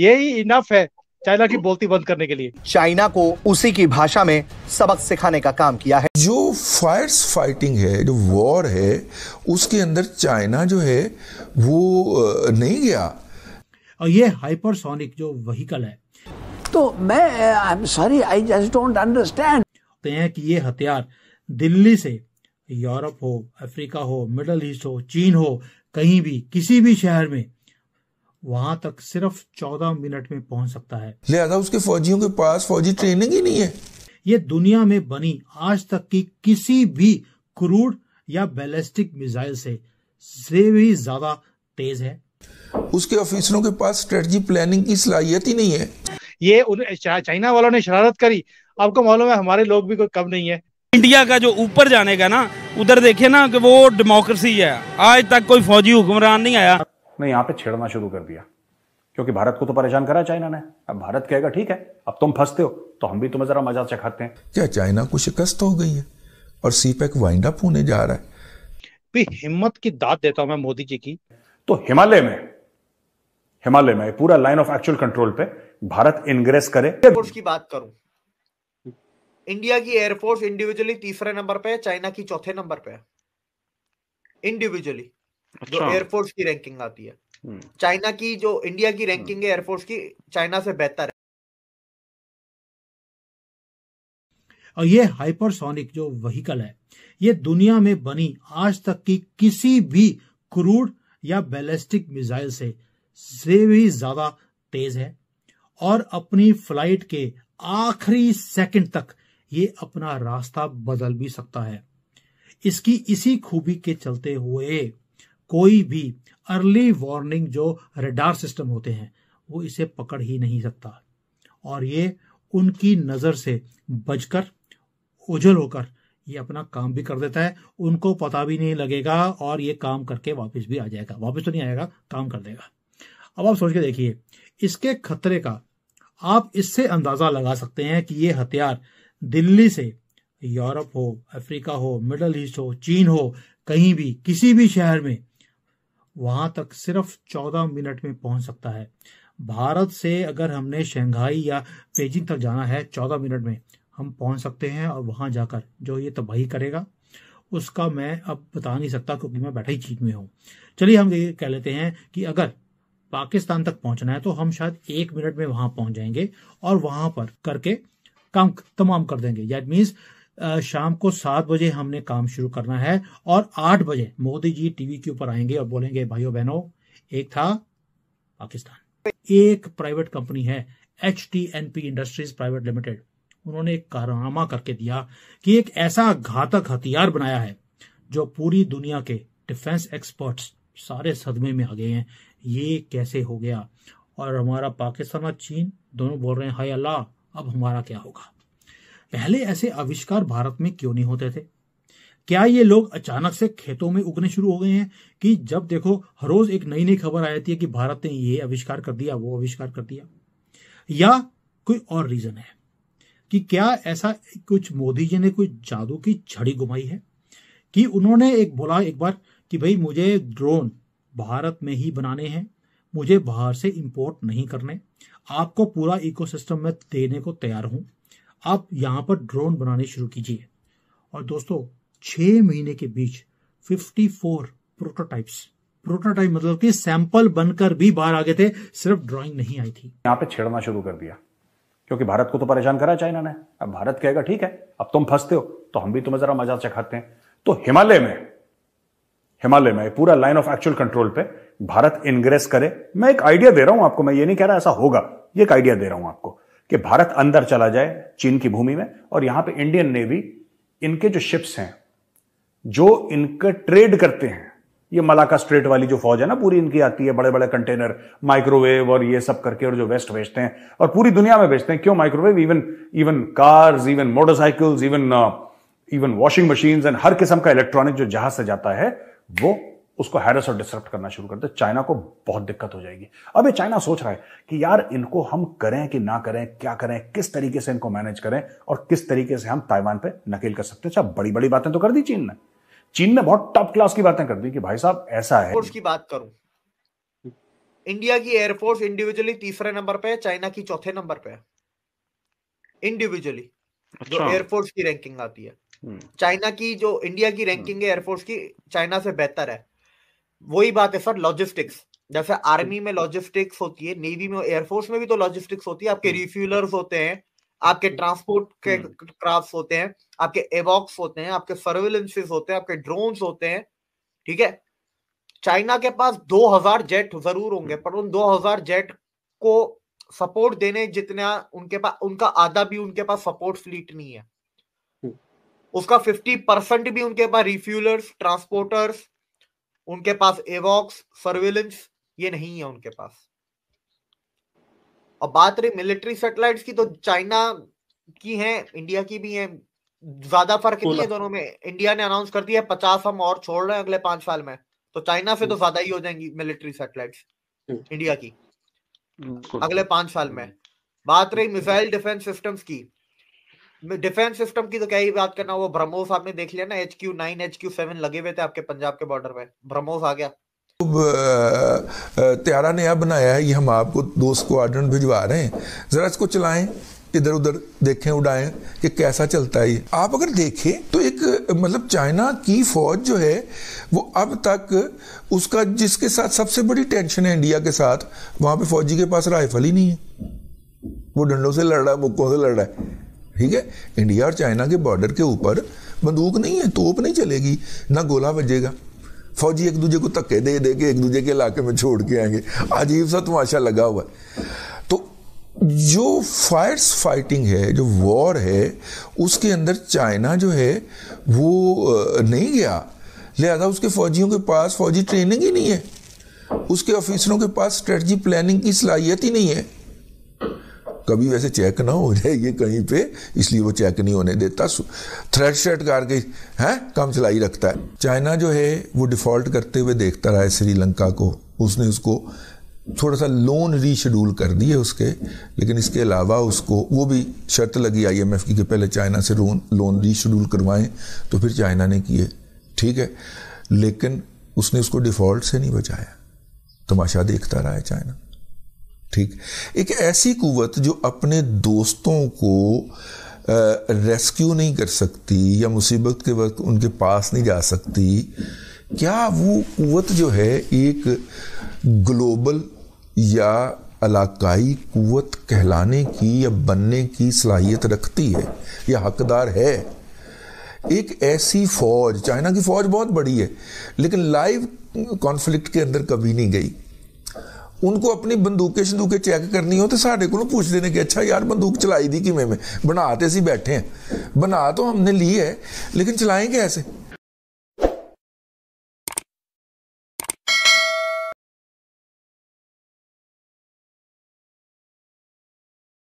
यही इनफ है चाइना की बोलती बंद करने के लिए चाइना को उसी की भाषा में सबक सिखाने का काम किया है जो फायर फाइटिंग है जो वॉर है उसके अंदर चाइना जो है वो नहीं गया और ये हाइपरसोनिक जो वहीकल है तो मैं I am sorry I just don't understand हैं कि ये हथियार दिल्ली से यूरोप हो अफ्रीका हो मिडल ईस्ट हो चीन हो कहीं भी किसी भी शहर में वहां तक सिर्फ चौदह मिनट में पहुंच सकता है लिहाजा उसके फौजियों के पास फौजी ट्रेनिंग ही नहीं है ये दुनिया में बनी आज तक की किसी भी क्रूड या बैलिस्टिक मिसाइल से से भी ज्यादा तेज है उसके ऑफिसरों के पास स्ट्रेटजी प्लानिंग की सलाहियत ही नहीं है ये चाइना वालों ने शरारत करी आपको मालूम है हमारे लोग भी कोई कम नहीं है इंडिया का जो ऊपर जाने का ना उधर देखे ना कि वो डेमोक्रेसी है आज तक कोई फौजी हुक्मरान नहीं आया ने यहां पे छेड़ना शुरू कर दिया क्योंकि भारत को तो परेशान करा चाइना ने अब भारत कहेगा ठीक है अब तुम फंसते हो तो हम भी तुम्हें जरा मजा चखाते हैं क्या चाइना को शिकस्त हो गई है और सीपेक वाइंड अप होने जा रहा है भी हिम्मत की दाद देता हूं मैं मोदी जी की तो हिमालय में हिमालय में पूरा लाइन ऑफ एक्चुअल कंट्रोल पे भारत इनग्रेस करे एयरफोर्स की बात करूं इंडिया की एयरफोर्स इंडिविजुअली तीसरे नंबर पे चाइना की चौथे नंबर पे इंडिविजुअली अच्छा। जो एयरफोर्स की रैंकिंग आती है चाइना हम्म। की जो इंडिया की रैंकिंग हम्म। है एयरफोर्स की चाइना से बेहतर है और ये हाइपरसोनिक जो वहीकल है ये दुनिया में बनी आज तक की किसी भी क्रूड या बैलिस्टिक मिसाइल से से भी ज्यादा तेज है और अपनी फ्लाइट के आखिरी सेकंड तक ये अपना रास्ता बदल भी सकता है इसकी इसी खूबी के चलते हुए कोई भी अर्ली वार्निंग जो रेडार सिस्टम होते हैं वो इसे पकड़ ही नहीं सकता और ये उनकी नज़र से बचकर उजल होकर ये अपना काम भी कर देता है उनको पता भी नहीं लगेगा और ये काम करके वापस भी आ जाएगा वापस तो नहीं आएगा काम कर देगा अब आप सोच के देखिए इसके खतरे का आप इससे अंदाज़ा लगा सकते हैं कि ये हथियार दिल्ली से यूरोप हो अफ्रीका हो मिडल ईस्ट हो चीन हो कहीं भी किसी भी शहर में वहां तक सिर्फ चौदह मिनट में पहुंच सकता है भारत से अगर हमने शंघाई या बेजिंग तक जाना है चौदह मिनट में हम पहुंच सकते हैं और वहां जाकर जो ये तबाही करेगा उसका मैं अब बता नहीं सकता क्योंकि मैं बैठा ही चीन में हूं चलिए हम ये कह लेते हैं कि अगर पाकिस्तान तक पहुंचना है तो हम शायद एक मिनट में वहां पहुंच जाएंगे और वहां पर करके काम तमाम कर देंगे दैट मीन्स शाम को सात बजे हमने काम शुरू करना है और आठ बजे मोदी जी टीवी के ऊपर आएंगे और बोलेंगे भाइयों बहनों एक था पाकिस्तान एक प्राइवेट कंपनी है H T N P industries private limited उन्होंने एक कारनामा करके दिया कि एक ऐसा घातक हथियार बनाया है जो पूरी दुनिया के डिफेंस एक्सपर्ट्स सारे सदमे में आ गए हैं ये कैसे हो गया और हमारा पाकिस्तान और चीन दोनों बोल रहे हैं हाय अल्लाह अब हमारा क्या होगा पहले ऐसे आविष्कार भारत में क्यों नहीं होते थे क्या ये लोग अचानक से खेतों में उगने शुरू हो गए हैं कि जब देखो हर रोज एक नई नई खबर आ जाती है कि भारत ने ये आविष्कार कर दिया वो आविष्कार कर दिया या कोई और रीजन है कि क्या ऐसा कुछ मोदी जी ने कोई जादू की छड़ी घुमाई है कि उन्होंने एक बोला एक बार कि भाई मुझे ड्रोन भारत में ही बनाने हैं मुझे बाहर से इंपोर्ट नहीं करने आपको पूरा इकोसिस्टम में देने को तैयार हूं आप यहां पर ड्रोन बनाने शुरू कीजिए और दोस्तों छह महीने के बीच 54 प्रोटोटाइप्स प्रोटोटाइप मतलब कि सैंपल बनकर भी बाहर आ गए थे सिर्फ ड्राइंग नहीं आई थी यहां पे छेड़ना शुरू कर दिया क्योंकि भारत को तो परेशान करा चाइना ने अब भारत कहेगा ठीक है अब तुम फंसते हो तो हम भी तुम्हें जरा मजा चखाते हैं तो हिमालय में हिमालय में पूरा लाइन ऑफ एक्चुअल कंट्रोल पे भारत इनग्रेस करे मैं एक आइडिया दे रहा हूं आपको मैं ये नहीं कह रहा ऐसा होगा ये एक आइडिया दे रहा हूं आपको कि भारत अंदर चला जाए चीन की भूमि में और यहां पे इंडियन नेवी इनके जो शिप्स हैं जो इनके ट्रेड करते हैं ये मलाका स्ट्रेट वाली जो फौज है ना पूरी इनकी आती है बड़े बड़े कंटेनर माइक्रोवेव और ये सब करके और जो वेस्ट बेचते हैं और पूरी दुनिया में बेचते हैं क्यों microwave even even cars even motorcycles even even washing machine and हर किस्म का इलेक्ट्रॉनिक जो जहाज से जाता है वो उसको हैरस और डिस्टर्ब करना शुरू करते चाइना को बहुत दिक्कत हो जाएगी अब ये चाइना सोच रहा है कि यार इनको हम करें कि ना करें क्या करें किस तरीके से इनको मैनेज करें और किस तरीके से हम ताइवान पे नकेल कर सकते हैं अच्छा बड़ी बड़ी बातें तो कर दी चीन ने चीन ने बहुत टॉप क्लास की बातें कर दी कि भाई साहब ऐसा है की बात करूं इंडिया की एयरफोर्स इंडिविजुअली तीसरे नंबर पे है चाइना की चौथे नंबर पे है इंडिविजुअली जो एयरफोर्स अच्छा। की रैंकिंग आती है हम्म। चाइना की जो इंडिया की रैंकिंग है एयरफोर्स की चाइना से बेहतर है वही बात है सर लॉजिस्टिक्स जैसे आर्मी हम्म। में लॉजिस्टिक्स होती है नेवी में एयरफोर्स में भी तो लॉजिस्टिक्स होती है आपके रिफ्यूलर्स हम्म। होते हैं आपके ट्रांसपोर्ट हम्म। के क्राफ्ट होते हैं आपके एवॉक्स होते हैं आपके सर्विलेंसेस होते हैं आपके ड्रोन होते हैं ठीक है चाइना के पास 2000 जेट जरूर होंगे पर उन 2000 जेट को सपोर्ट देने जितना उनके पास उनका आधा भी उनके पास सपोर्ट फ्लीट नहीं है उसका 50 परसेंट भी उनके पास रिफ्यूलर्स ट्रांसपोर्टर्स उनके पास एवॉक्स सर्वेलेंस ये नहीं है उनके पास और बात रही मिलिट्री सैटेलाइट्स की तो चाइना की है इंडिया की भी है ज्यादा फर्क नहीं है दोनों में इंडिया ने अनाउंस कर दिया पचास हम और छोड़ रहे हैं अगले पांच साल में तो चाइना से तो हम्म। ज्यादा ही हो जाएंगी मिलिट्री सैटेलाइट्स इंडिया की हम्म, अगले पांच साल में बात रही मिसाइल डिफेंस सिस्टम्स की डिफेंस सिस्टम की तो क्या ही बात करना वो ब्रह्मोस आपने देख लिया ना H Q nine H Q seven लगे हुए थे आपके पंजाब के बॉर्डर पे ब्रह्मोस आ गया त्यारा ने बनाया है ये हम आपको दो स्क्वाड्रन भिजवा रहे हैं जरा इसको चलाएं इधर उधर देखें उड़ाएं कि कैसा चलता है ये आप अगर देखें तो एक मतलब चाइना की फौज जो है वो अब तक उसका जिसके साथ सबसे बड़ी टेंशन है इंडिया के साथ वहां पे फौजी के पास राइफल ही नहीं है वो डंडों से लड़ रहा है मुक्कों से लड़ रहा है ठीक है इंडिया और चाइना के बॉर्डर के ऊपर बंदूक नहीं है तोप नहीं चलेगी ना गोला बजेगा फौजी एक दूजे को धक्के दे दे के एक दूजे के इलाके में छोड़ के आएंगे अजीब सा तमाशा लगा हुआ है तो जो फायर्स फाइटिंग है जो वॉर है उसके अंदर चाइना जो है वो नहीं गया लिहाजा उसके फौजियों के पास फौजी ट्रेनिंग ही नहीं है उसके ऑफिसरों के पास स्ट्रेटजी प्लानिंग की सलाहियत ही नहीं है कभी वैसे चेक ना हो ये कहीं पे इसलिए वो चेक नहीं होने देता थ्रेड शर्ट करके है काम चलाई रखता है चाइना जो है वो डिफॉल्ट करते हुए देखता रहा है श्रीलंका को उसने उसको थोड़ा सा लोन रीशेड्यूल कर दिए उसके लेकिन इसके अलावा उसको वो भी शर्त लगी आईएमएफ की कि पहले चाइना से लोन लोन रीशेड्यूल करवाएं तो फिर चाइना ने किए ठीक है लेकिन उसने उसको डिफ़ॉल्ट से नहीं बचाया तमाशा देखता रहा है चाइना ठीक एक ऐसी कुवत जो अपने दोस्तों को रेस्क्यू नहीं कर सकती या मुसीबत के वक्त उनके पास नहीं जा सकती क्या वो कुवत जो है एक ग्लोबल या इलाकाई कुवत कहलाने की या बनने की सलाहियत रखती है या हकदार है एक ऐसी फौज चाइना की फौज बहुत बड़ी है लेकिन लाइव कॉन्फ्लिक्ट के अंदर कभी नहीं गई उनको अपनी बंदूकें शंदूकें चेक करनी हो तो साढ़े को पूछते हैं कि अच्छा यार बंदूक चलाई दी कि मैं बना तो अं बैठे हैं बना तो हमने ली है लेकिन चलाएं कैसे